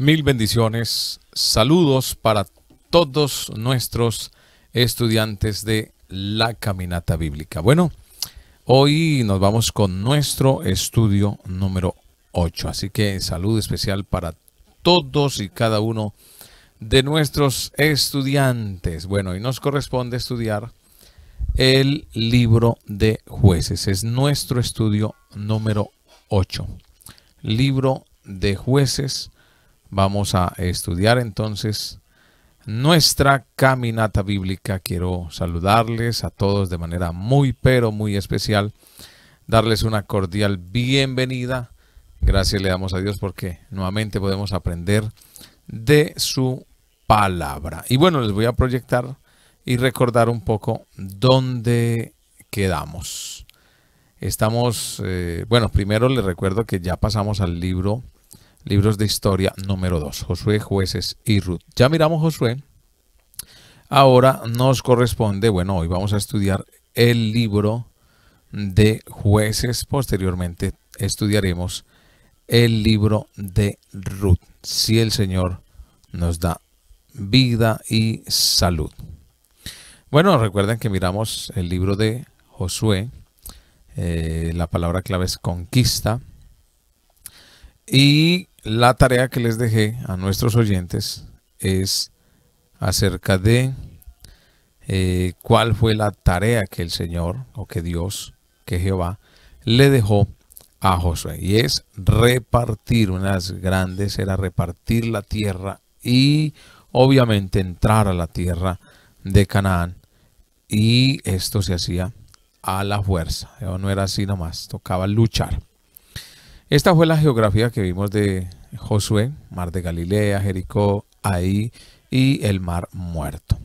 Mil bendiciones, saludos para todos nuestros estudiantes de la caminata bíblica. Bueno, hoy nos vamos con nuestro estudio número 8, así que salud especial para todos y cada uno de nuestros estudiantes. Bueno, y nos corresponde estudiar el libro de jueces, es nuestro estudio número 8. Libro de jueces Vamos a estudiar entonces nuestra caminata bíblica. Quiero saludarles a todos de manera muy, pero muy especial. Darles una cordial bienvenida. Gracias le damos a Dios porque nuevamente podemos aprender de su palabra. Y bueno, les voy a proyectar y recordar un poco dónde quedamos. Estamos, eh, bueno, primero les recuerdo que ya pasamos al libro Libros de Historia número 2, Josué, Jueces y Ruth. Ya miramos Josué. Ahora nos corresponde, bueno, hoy vamos a estudiar el libro de Jueces. Posteriormente estudiaremos el libro de Ruth, si el Señor nos da vida y salud. Bueno, recuerden que miramos el libro de Josué. Eh, la palabra clave es conquista. Y la tarea que les dejé a nuestros oyentes es acerca de eh, cuál fue la tarea que el Señor o que Dios, que Jehová, le dejó a Josué. Y es repartir, unas grandes era repartir la tierra y obviamente entrar a la tierra de Canaán. Y esto se hacía a la fuerza, no era así nomás, tocaba luchar. Esta fue la geografía que vimos de Josué, Mar de Galilea, Jericó, ahí y el Mar Muerto.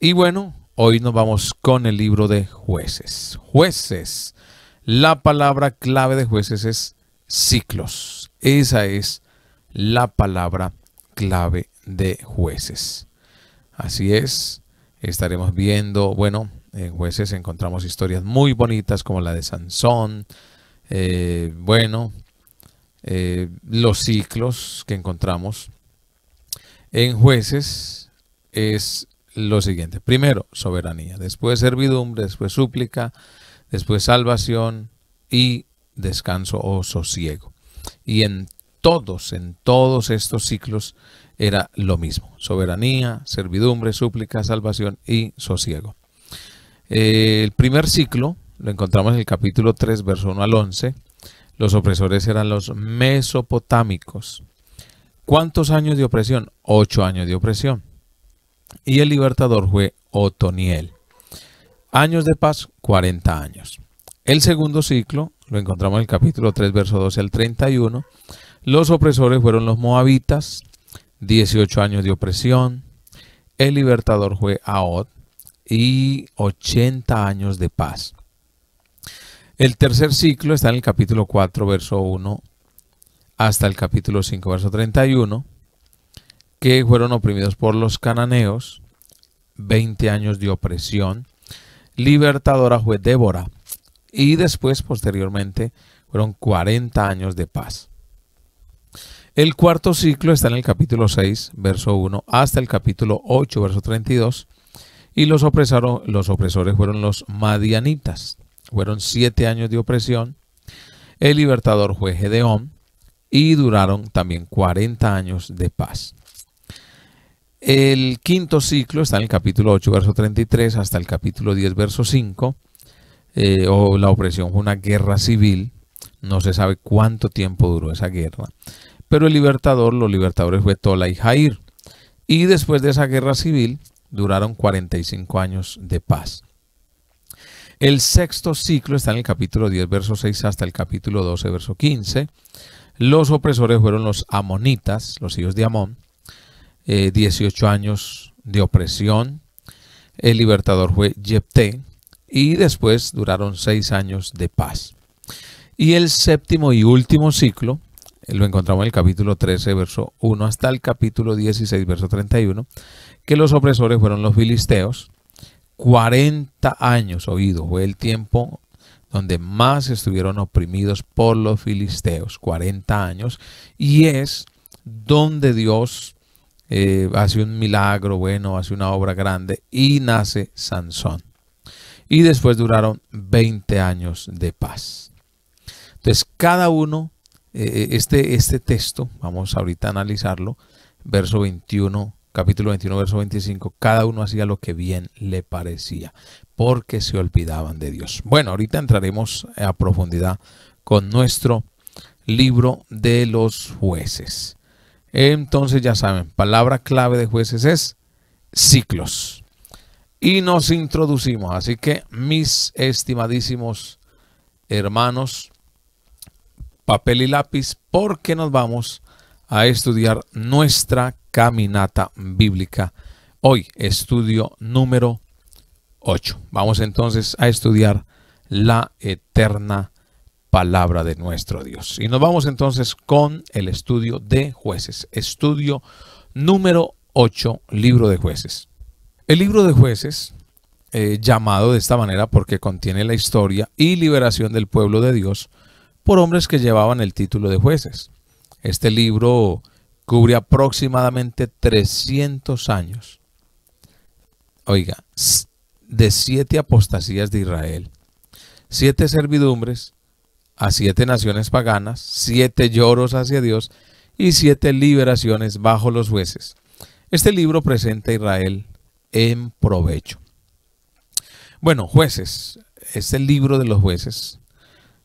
Y bueno, hoy nos vamos con el libro de jueces. Jueces. La palabra clave de jueces es ciclos. Esa es la palabra clave de jueces. Así es, estaremos viendo, bueno, en jueces encontramos historias muy bonitas como la de Sansón, eh, bueno, eh, los ciclos que encontramos en jueces es lo siguiente. Primero, soberanía, después servidumbre, después súplica, después salvación y descanso o sosiego. Y en todos, en todos estos ciclos era lo mismo. Soberanía, servidumbre, súplica, salvación y sosiego. Eh, el primer ciclo lo encontramos en el capítulo 3, verso 1 al 11, los opresores eran los mesopotámicos. ¿Cuántos años de opresión? Ocho años de opresión. Y el libertador fue Otoniel. Años de paz, 40 años. El segundo ciclo, lo encontramos en el capítulo 3, verso 12 al 31. Los opresores fueron los moabitas, 18 años de opresión. El libertador fue Aod y 80 años de paz. El tercer ciclo está en el capítulo 4, verso 1 hasta el capítulo 5, verso 31, que fueron oprimidos por los cananeos, 20 años de opresión, libertadora fue Débora, y después, posteriormente, fueron 40 años de paz. El cuarto ciclo está en el capítulo 6, verso 1, hasta el capítulo 8, verso 32, y los, opresores fueron los madianitas. Fueron siete años de opresión. El libertador fue Gedeón y duraron también 40 años de paz. El quinto ciclo está en el capítulo 8, verso 33 hasta el capítulo 10, verso 5. Eh, o la opresión fue una guerra civil. No se sabe cuánto tiempo duró esa guerra. Pero el libertador, los libertadores fue Tola y Jair. Y después de esa guerra civil duraron 45 años de paz. El sexto ciclo está en el capítulo 10, verso 6 hasta el capítulo 12, verso 15. Los opresores fueron los amonitas, los hijos de Amón, eh, Dieciocho 18 años de opresión. El libertador fue Jepté y después duraron seis años de paz. Y el séptimo y último ciclo eh, lo encontramos en el capítulo 13, verso 1 hasta el capítulo 16, verso 31, que los opresores fueron los filisteos, 40 años, oído, fue el tiempo donde más estuvieron oprimidos por los filisteos, 40 años, y es donde Dios eh, hace un milagro bueno, hace una obra grande y nace Sansón. Y después duraron 20 años de paz. Entonces, cada uno, eh, eh, este, este texto, vamos ahorita a analizarlo, verso 21 capítulo 21, verso 25, cada uno hacía lo que bien le parecía, porque se olvidaban de Dios. Bueno, ahorita entraremos a profundidad con nuestro libro de los jueces. Entonces ya saben, palabra clave de jueces es ciclos. Y nos introducimos, así que mis estimadísimos hermanos, papel y lápiz, porque nos vamos a estudiar nuestra caminata bíblica. Hoy estudio número 8. Vamos entonces a estudiar la eterna palabra de nuestro Dios. Y nos vamos entonces con el estudio de jueces. Estudio número 8, libro de jueces. El libro de jueces, eh, llamado de esta manera porque contiene la historia y liberación del pueblo de Dios por hombres que llevaban el título de jueces. Este libro cubre aproximadamente 300 años. Oiga, de siete apostasías de Israel, siete servidumbres a siete naciones paganas, siete lloros hacia Dios y siete liberaciones bajo los jueces. Este libro presenta a Israel en provecho. Bueno, jueces, este libro de los jueces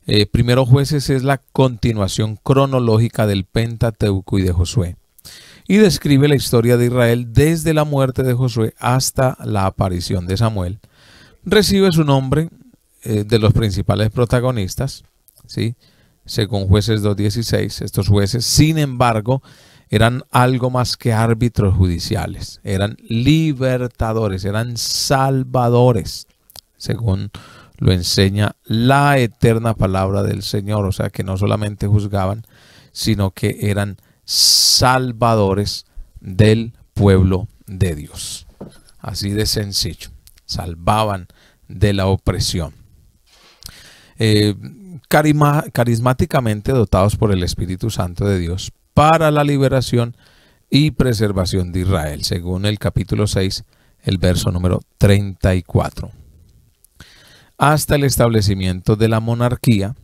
eh, Primero Jueces es la continuación cronológica del Pentateuco y de Josué y describe la historia de Israel desde la muerte de Josué hasta la aparición de Samuel. Recibe su nombre eh, de los principales protagonistas, ¿sí? según jueces 2.16. Estos jueces, sin embargo, eran algo más que árbitros judiciales, eran libertadores, eran salvadores, según lo enseña la eterna palabra del Señor. O sea que no solamente juzgaban, sino que eran salvadores del pueblo de Dios. Así de sencillo. Salvaban de la opresión. Eh, carismáticamente dotados por el Espíritu Santo de Dios para la liberación y preservación de Israel, según el capítulo 6, el verso número 34 hasta el establecimiento de la monarquía.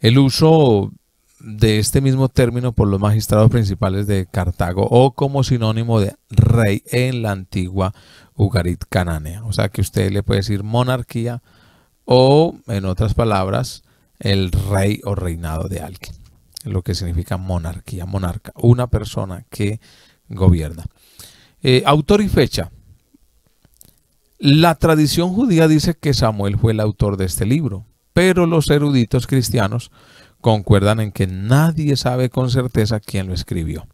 El uso de este mismo término por los magistrados principales de Cartago o como sinónimo de rey en la antigua Ugarit cananea. O sea que usted le puede decir monarquía o, en otras palabras, el rey o reinado de alguien. Lo que significa monarquía, monarca, una persona que gobierna. Eh, autor y fecha. La tradición judía dice que Samuel fue el autor de este libro, pero los eruditos cristianos concuerdan en que nadie sabe con certeza quién lo escribió.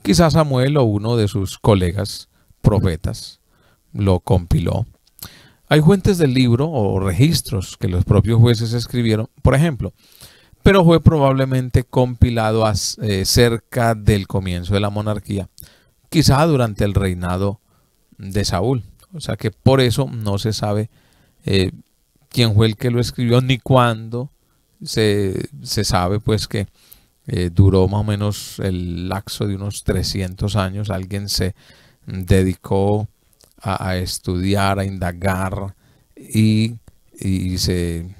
Quizás Samuel o uno de sus colegas profetas lo compiló. Hay fuentes del libro o registros que los propios jueces escribieron, por ejemplo, pero fue probablemente compilado eh, cerca del comienzo de la monarquía, quizá durante el reinado de Saúl. O sea que por eso no se sabe eh, quién fue el que lo escribió ni cuándo. Se, sabe pues que eh, duró más o menos el laxo de unos 300 años. Alguien se dedicó a, estudiar, a indagar y, se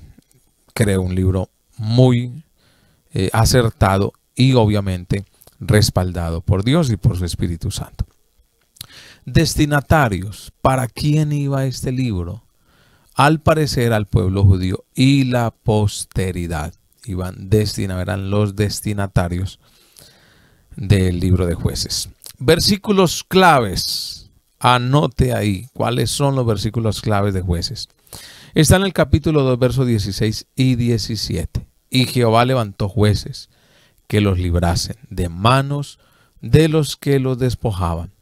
creó un libro muy eh, acertado y obviamente respaldado por Dios y por su Espíritu Santo destinatarios, para quién iba este libro. Al parecer al pueblo judío y la posteridad. Iban destina, los destinatarios del libro de jueces. Versículos claves. Anote ahí cuáles son los versículos claves de jueces. Está en el capítulo 2, versos 16 y 17. Y Jehová levantó jueces que los librasen de manos de los que los despojaban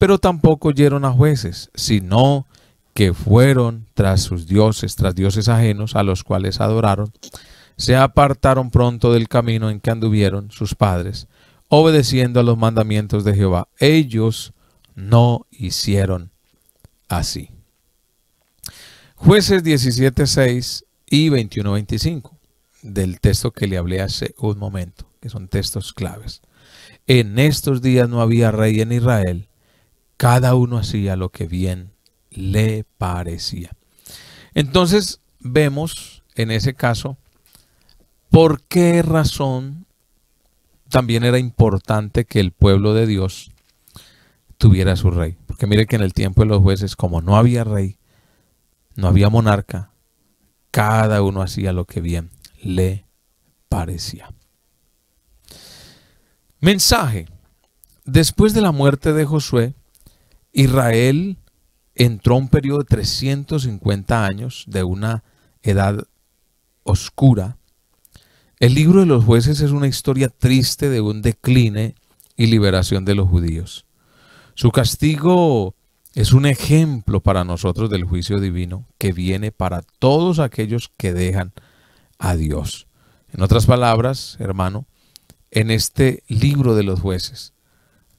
pero tampoco oyeron a jueces, sino que fueron tras sus dioses, tras dioses ajenos a los cuales adoraron, se apartaron pronto del camino en que anduvieron sus padres, obedeciendo a los mandamientos de Jehová. Ellos no hicieron así. Jueces 17.6 y 21.25 del texto que le hablé hace un momento, que son textos claves. En estos días no había rey en Israel, cada uno hacía lo que bien le parecía. Entonces vemos en ese caso por qué razón también era importante que el pueblo de Dios tuviera su rey. Porque mire que en el tiempo de los jueces, como no había rey, no había monarca, cada uno hacía lo que bien le parecía. Mensaje. Después de la muerte de Josué, Israel entró a un periodo de 350 años de una edad oscura. El libro de los jueces es una historia triste de un decline y liberación de los judíos. Su castigo es un ejemplo para nosotros del juicio divino que viene para todos aquellos que dejan a Dios. En otras palabras, hermano, en este libro de los jueces,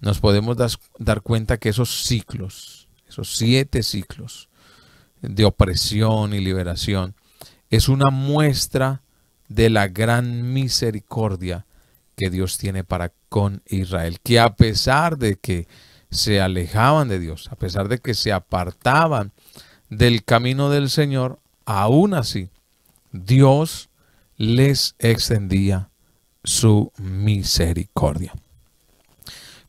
nos podemos dar cuenta que esos ciclos, esos siete ciclos de opresión y liberación, es una muestra de la gran misericordia que Dios tiene para con Israel, que a pesar de que se alejaban de Dios, a pesar de que se apartaban del camino del Señor, aún así Dios les extendía su misericordia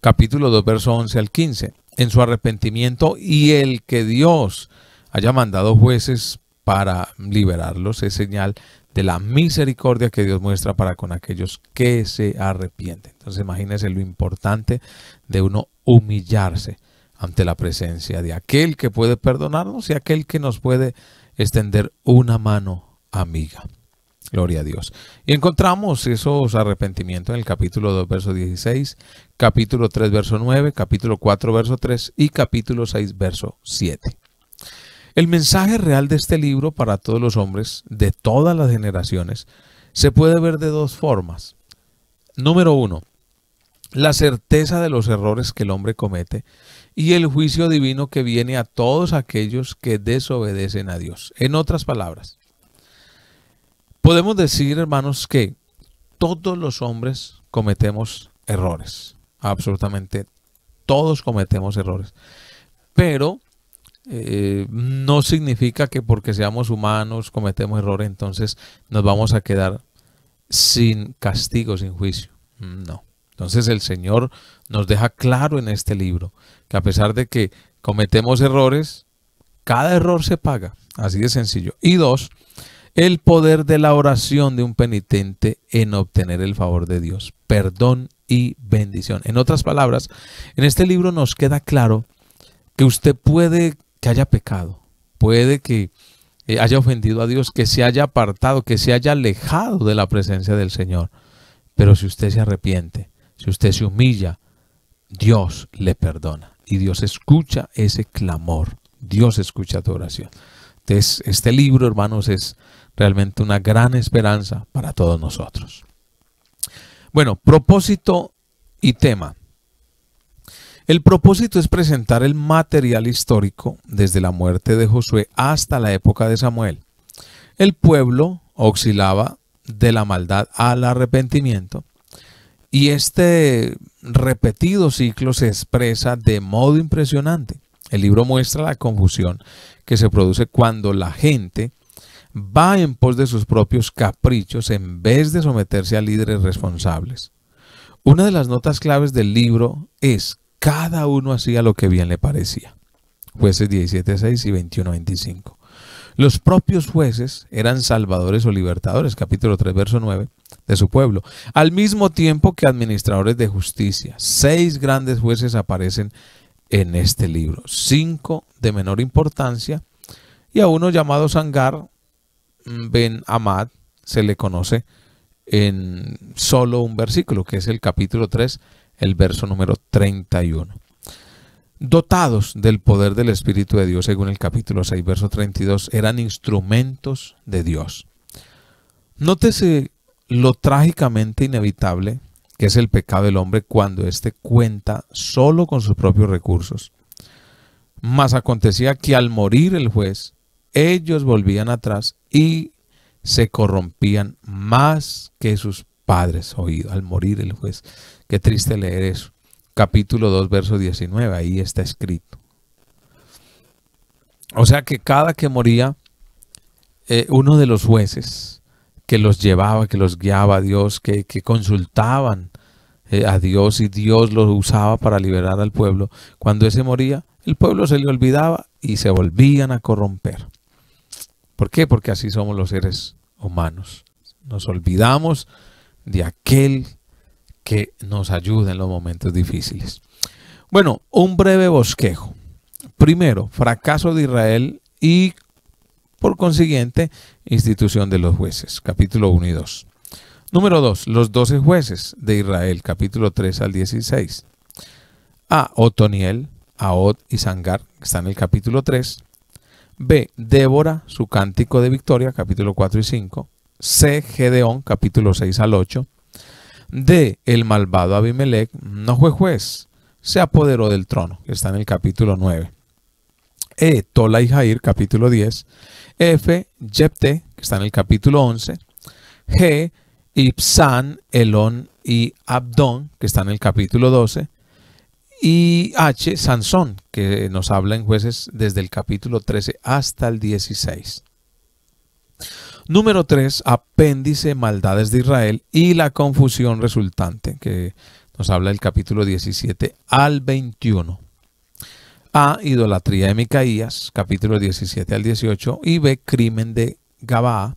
capítulo 2, verso 11 al 15. En su arrepentimiento y el que Dios haya mandado jueces para liberarlos es señal de la misericordia que Dios muestra para con aquellos que se arrepienten. Entonces imagínense lo importante de uno humillarse ante la presencia de aquel que puede perdonarnos y aquel que nos puede extender una mano amiga. Gloria a Dios. Y encontramos esos arrepentimientos en el capítulo 2, verso 16, capítulo 3, verso 9, capítulo 4, verso 3 y capítulo 6, verso 7. El mensaje real de este libro para todos los hombres de todas las generaciones se puede ver de dos formas. Número uno, la certeza de los errores que el hombre comete y el juicio divino que viene a todos aquellos que desobedecen a Dios. En otras palabras, Podemos decir, hermanos, que todos los hombres cometemos errores. Absolutamente todos cometemos errores. Pero eh, no significa que porque seamos humanos cometemos errores, entonces nos vamos a quedar sin castigo, sin juicio. No. Entonces el Señor nos deja claro en este libro que a pesar de que cometemos errores, cada error se paga. Así de sencillo. Y dos, el poder de la oración de un penitente en obtener el favor de Dios, perdón y bendición. En otras palabras, en este libro nos queda claro que usted puede que haya pecado, puede que eh, haya ofendido a Dios, que se haya apartado, que se haya alejado de la presencia del Señor. Pero si usted se arrepiente, si usted se humilla, Dios le perdona y Dios escucha ese clamor. Dios escucha tu oración. Entonces, este libro, hermanos, es realmente una gran esperanza para todos nosotros. Bueno, propósito y tema. El propósito es presentar el material histórico desde la muerte de Josué hasta la época de Samuel. El pueblo oscilaba de la maldad al arrepentimiento y este repetido ciclo se expresa de modo impresionante. El libro muestra la confusión que se produce cuando la gente va en pos de sus propios caprichos en vez de someterse a líderes responsables. Una de las notas claves del libro es cada uno hacía lo que bien le parecía. Jueces 17.6 y 21.25. Los propios jueces eran salvadores o libertadores, capítulo 3, verso 9, de su pueblo, al mismo tiempo que administradores de justicia. Seis grandes jueces aparecen en este libro, cinco de menor importancia y a uno llamado Sangar, Ben Amad se le conoce en solo un versículo, que es el capítulo 3, el verso número 31. Dotados del poder del Espíritu de Dios, según el capítulo 6, verso 32, eran instrumentos de Dios. Nótese lo trágicamente inevitable que es el pecado del hombre cuando éste cuenta solo con sus propios recursos. Mas acontecía que al morir el juez, ellos volvían atrás y se corrompían más que sus padres, oído, al morir el juez. Qué triste leer eso. Capítulo 2, verso 19, ahí está escrito. O sea que cada que moría, eh, uno de los jueces que los llevaba, que los guiaba a Dios, que, consultaban eh, a Dios y Dios los usaba para liberar al pueblo, cuando ese moría, el pueblo se le olvidaba y se volvían a corromper. ¿Por qué? Porque así somos los seres humanos. Nos olvidamos de aquel que nos ayuda en los momentos difíciles. Bueno, un breve bosquejo. Primero, fracaso de Israel y, por consiguiente, institución de los jueces, capítulo 1 y 2. Número 2, los 12 jueces de Israel, capítulo 3 al 16. A Otoniel, Aod y Sangar, que está en el capítulo 3. B. Débora, su cántico de victoria, capítulo 4 y 5. C. Gedeón, capítulo 6 al 8. D. El malvado Abimelech no fue juez, se apoderó del trono, que está en el capítulo 9. E. Tola y Jair, capítulo 10. F. Jepte, que está en el capítulo 11. G. Ipsan, Elón y Abdón, que está en el capítulo 12 y H, Sansón, que nos habla en jueces desde el capítulo 13 hasta el 16. Número 3, apéndice maldades de Israel y la confusión resultante, que nos habla el capítulo 17 al 21. A, idolatría de Micaías, capítulo 17 al 18, y B, crimen de Gabaa,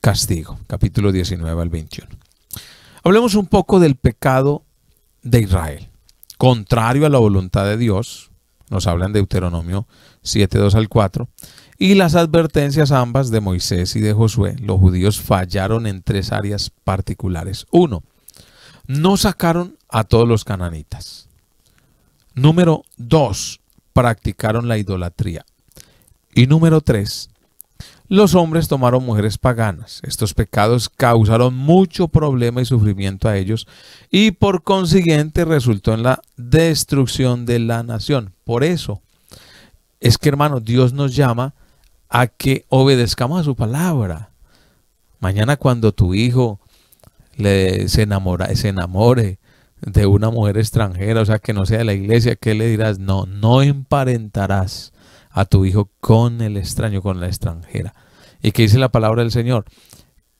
castigo, capítulo 19 al 21. Hablemos un poco del pecado de Israel contrario a la voluntad de Dios, nos hablan de Deuteronomio 7, 2 al 4, y las advertencias ambas de Moisés y de Josué, los judíos fallaron en tres áreas particulares. Uno, no sacaron a todos los cananitas. Número dos, practicaron la idolatría. Y número tres, los hombres tomaron mujeres paganas. Estos pecados causaron mucho problema y sufrimiento a ellos y por consiguiente resultó en la destrucción de la nación. Por eso es que hermanos, Dios nos llama a que obedezcamos a su palabra. Mañana cuando tu hijo se enamore de una mujer extranjera, o sea, que no sea de la iglesia, ¿qué le dirás? No, no emparentarás a tu hijo con el extraño, con la extranjera. Y que dice la palabra del Señor,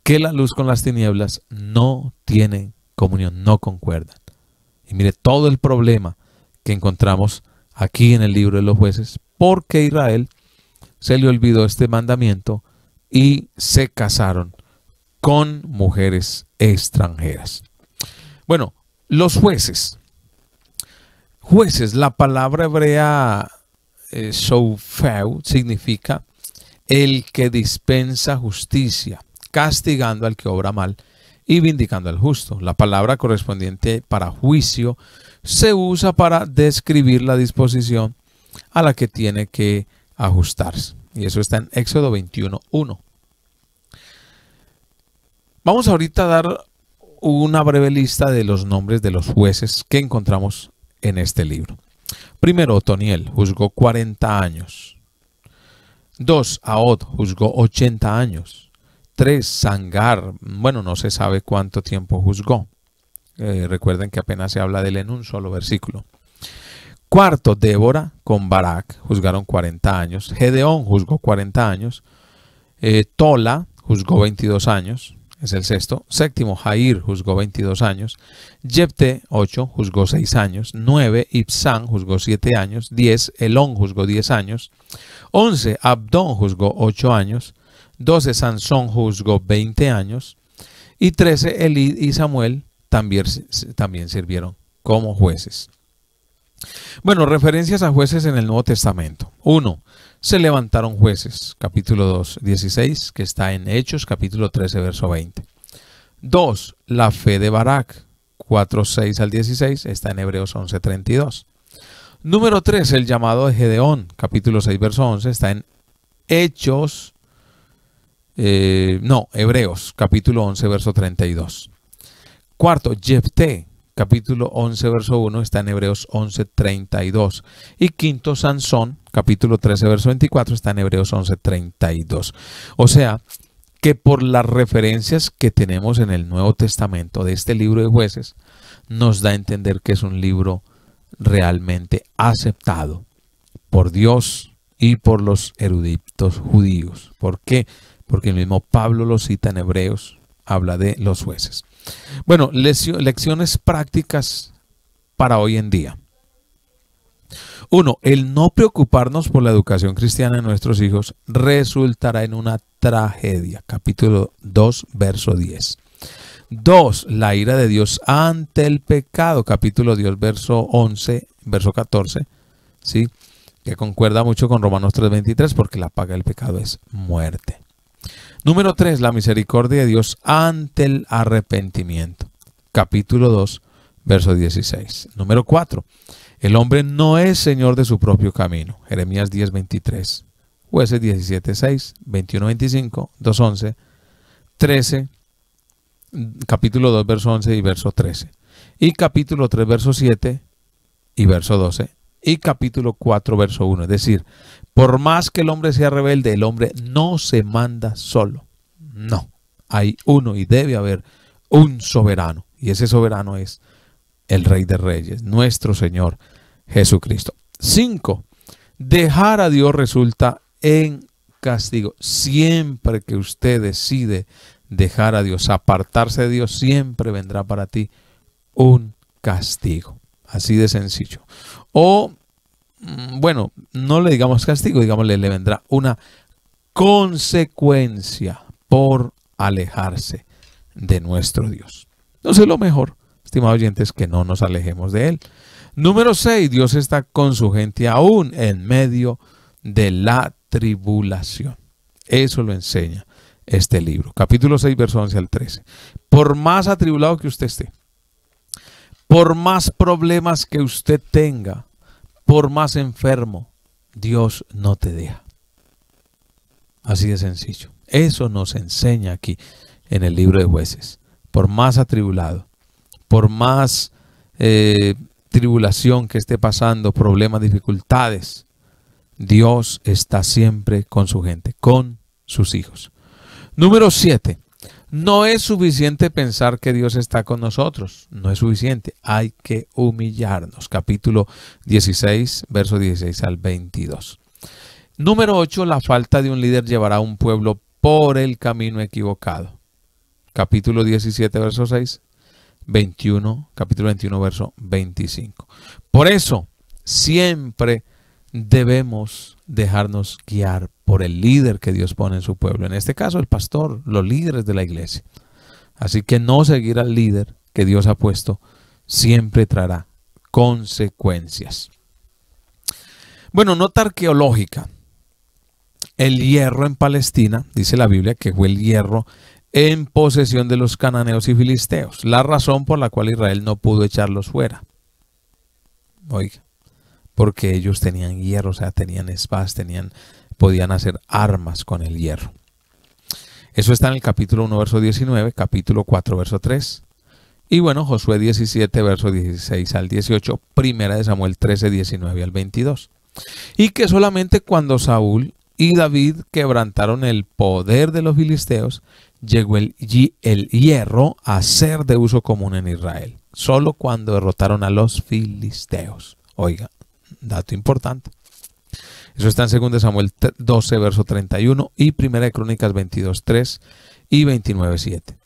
que la luz con las tinieblas no tienen comunión, no concuerdan. Y mire todo el problema que encontramos aquí en el libro de los jueces, porque Israel se le olvidó este mandamiento y se casaron con mujeres extranjeras. Bueno, los jueces. Jueces, la palabra hebrea eh, Soufeu significa el que dispensa justicia, castigando al que obra mal y vindicando al justo. La palabra correspondiente para juicio se usa para describir la disposición a la que tiene que ajustarse. Y eso está en Éxodo 21.1. Vamos ahorita a dar una breve lista de los nombres de los jueces que encontramos en este libro. Primero, Otoniel juzgó 40 años. Dos, Aod juzgó 80 años. Tres, Sangar, bueno, no se sabe cuánto tiempo juzgó. Eh, recuerden que apenas se habla de él en un solo versículo. Cuarto, Débora con Barak juzgaron 40 años. Gedeón juzgó 40 años. Eh, Tola juzgó 22 años es el sexto. Séptimo, Jair juzgó 22 años. Jepte, 8, juzgó 6 años. 9, Ipsán, juzgó 7 años. 10, Elón juzgó 10 años. 11, Abdón juzgó 8 años. 12, Sansón juzgó 20 años. Y 13, Elí y Samuel también, también sirvieron como jueces. Bueno, referencias a jueces en el Nuevo Testamento. 1 se levantaron jueces, capítulo 2, 16, que está en Hechos, capítulo 13, verso 20. 2. La fe de Barak, 4, 6 al 16, está en Hebreos 11, 32. Número 3. El llamado de Gedeón, capítulo 6, verso 11, está en Hechos, eh, no, Hebreos, capítulo 11, verso 32. Cuarto, Jefté, capítulo 11, verso 1, está en Hebreos 11, 32. Y quinto, Sansón, capítulo 13, verso 24, está en Hebreos 11, 32. O sea, que por las referencias que tenemos en el Nuevo Testamento de este libro de jueces, nos da a entender que es un libro realmente aceptado por Dios y por los eruditos judíos. ¿Por qué? Porque el mismo Pablo lo cita en Hebreos, habla de los jueces. Bueno, lecciones prácticas para hoy en día. 1. el no preocuparnos por la educación cristiana de nuestros hijos resultará en una tragedia. Capítulo 2, verso 10. 2. La ira de Dios ante el pecado. Capítulo 2, verso 11, verso 14. ¿Sí? Que concuerda mucho con Romanos 3:23 porque la paga del pecado es muerte. Número 3. La misericordia de Dios ante el arrepentimiento. Capítulo 2, verso 16. Número 4. El hombre no es señor de su propio camino. Jeremías 10:23. Jueces 17:6, 21:25, 2:11, 13, capítulo 2, verso 11 y verso 13. Y capítulo 3, verso 7 y verso 12. Y capítulo 4, verso 1. Es decir, por más que el hombre sea rebelde, el hombre no se manda solo. No, hay uno y debe haber un soberano. Y ese soberano es el Rey de Reyes, nuestro Señor Jesucristo. Cinco, dejar a Dios resulta en castigo. Siempre que usted decide dejar a Dios, apartarse de Dios, siempre vendrá para ti un castigo. Así de sencillo. O, mm, bueno, no le digamos castigo, digámosle, le vendrá una consecuencia por alejarse de nuestro Dios. Entonces lo mejor estimados oyentes, que no nos alejemos de Él. Número 6, Dios está con su gente aún en medio de la tribulación. Eso lo enseña este libro. Capítulo 6, verso 11 al 13. Por más atribulado que usted esté, por más problemas que usted tenga, por más enfermo, Dios no te deja. Así de sencillo. Eso nos enseña aquí en el libro de jueces. Por más atribulado, por más eh, tribulación que esté pasando, problemas, dificultades, Dios está siempre con su gente, con sus hijos. Número 7. No es suficiente pensar que Dios está con nosotros. No es suficiente. Hay que humillarnos. Capítulo 16, verso 16 al 22. Número 8. La falta de un líder llevará a un pueblo por el camino equivocado. Capítulo 17, verso 6. 21, capítulo 21, verso 25. Por eso, siempre debemos dejarnos guiar por el líder que Dios pone en su pueblo. En este caso, el pastor, los líderes de la iglesia. Así que no seguir al líder que Dios ha puesto siempre traerá consecuencias. Bueno, nota arqueológica. El hierro en Palestina, dice la Biblia, que fue el hierro en posesión de los cananeos y filisteos, la razón por la cual Israel no pudo echarlos fuera. Oiga, porque ellos tenían hierro, o sea, tenían espadas, tenían, podían hacer armas con el hierro. Eso está en el capítulo 1, verso 19, capítulo 4, verso 3. Y bueno, Josué 17, verso 16 al 18, primera de Samuel 13, 19 al 22. Y que solamente cuando Saúl y David quebrantaron el poder de los filisteos, llegó el, hierro a ser de uso común en Israel, solo cuando derrotaron a los filisteos. Oiga, dato importante. Eso está en 2 Samuel 12, verso 31 y 1 Crónicas 22, 3 y 29, 7.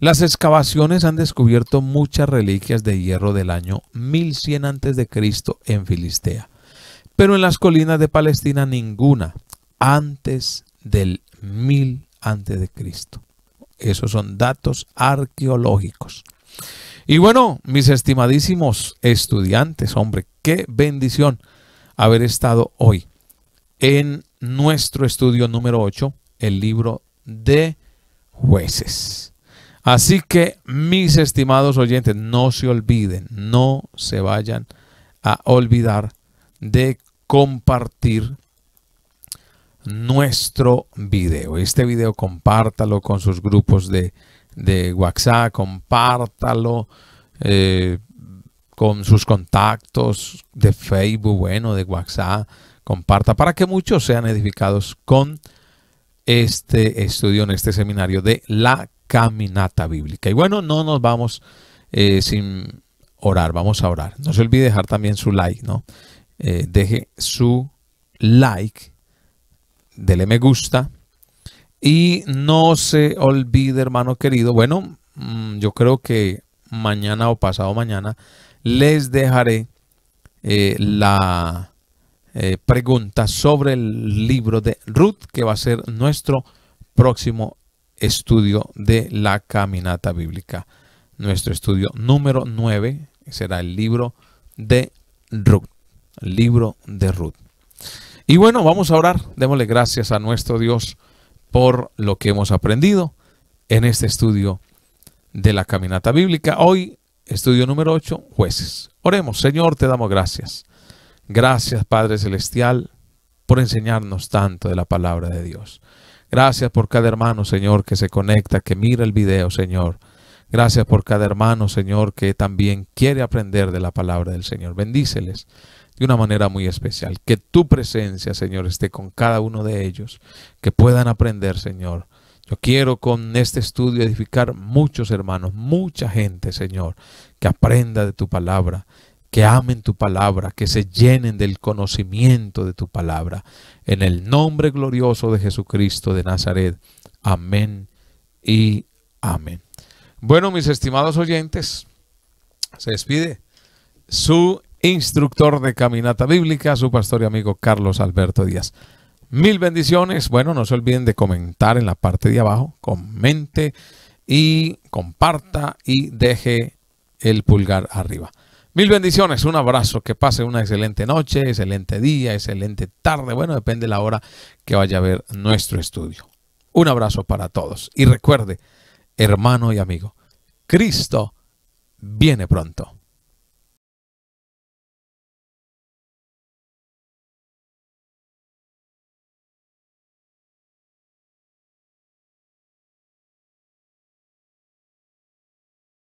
Las excavaciones han descubierto muchas reliquias de hierro del año 1100 a.C. en Filistea, pero en las colinas de Palestina ninguna antes del mil antes de Cristo. Esos son datos arqueológicos. Y bueno, mis estimadísimos estudiantes, hombre, qué bendición haber estado hoy en nuestro estudio número 8, el libro de jueces. Así que, mis estimados oyentes, no se olviden, no se vayan a olvidar de compartir nuestro video. Este video compártalo con sus grupos de, WhatsApp, compártalo eh, con sus contactos de Facebook, bueno, de WhatsApp, comparta para que muchos sean edificados con este estudio, en este seminario de la caminata bíblica. Y bueno, no nos vamos eh, sin orar, vamos a orar. No se olvide dejar también su like, ¿no? Eh, deje su like dele me gusta. Y no se olvide, hermano querido. Bueno, mm, yo creo que mañana o pasado mañana les dejaré eh, la eh, pregunta sobre el libro de Ruth, que va a ser nuestro próximo estudio de la caminata bíblica. Nuestro estudio número 9 será el libro de Ruth. El libro de Ruth. Y bueno, vamos a orar. Démosle gracias a nuestro Dios por lo que hemos aprendido en este estudio de la caminata bíblica. Hoy, estudio número 8, jueces. Oremos, Señor, te damos gracias. Gracias, Padre Celestial, por enseñarnos tanto de la palabra de Dios. Gracias por cada hermano, Señor, que se conecta, que mira el video, Señor. Gracias por cada hermano, Señor, que también quiere aprender de la palabra del Señor. Bendíceles de una manera muy especial. Que tu presencia, Señor, esté con cada uno de ellos, que puedan aprender, Señor. Yo quiero con este estudio edificar muchos hermanos, mucha gente, Señor, que aprenda de tu palabra, que amen tu palabra, que se llenen del conocimiento de tu palabra. En el nombre glorioso de Jesucristo de Nazaret. Amén y amén. Bueno, mis estimados oyentes, se despide su instructor de caminata bíblica, su pastor y amigo Carlos Alberto Díaz. Mil bendiciones. Bueno, no se olviden de comentar en la parte de abajo. Comente y comparta y deje el pulgar arriba. Mil bendiciones, un abrazo, que pase una excelente noche, excelente día, excelente tarde. Bueno, depende la hora que vaya a ver nuestro estudio. Un abrazo para todos. Y recuerde, hermano y amigo, Cristo viene pronto.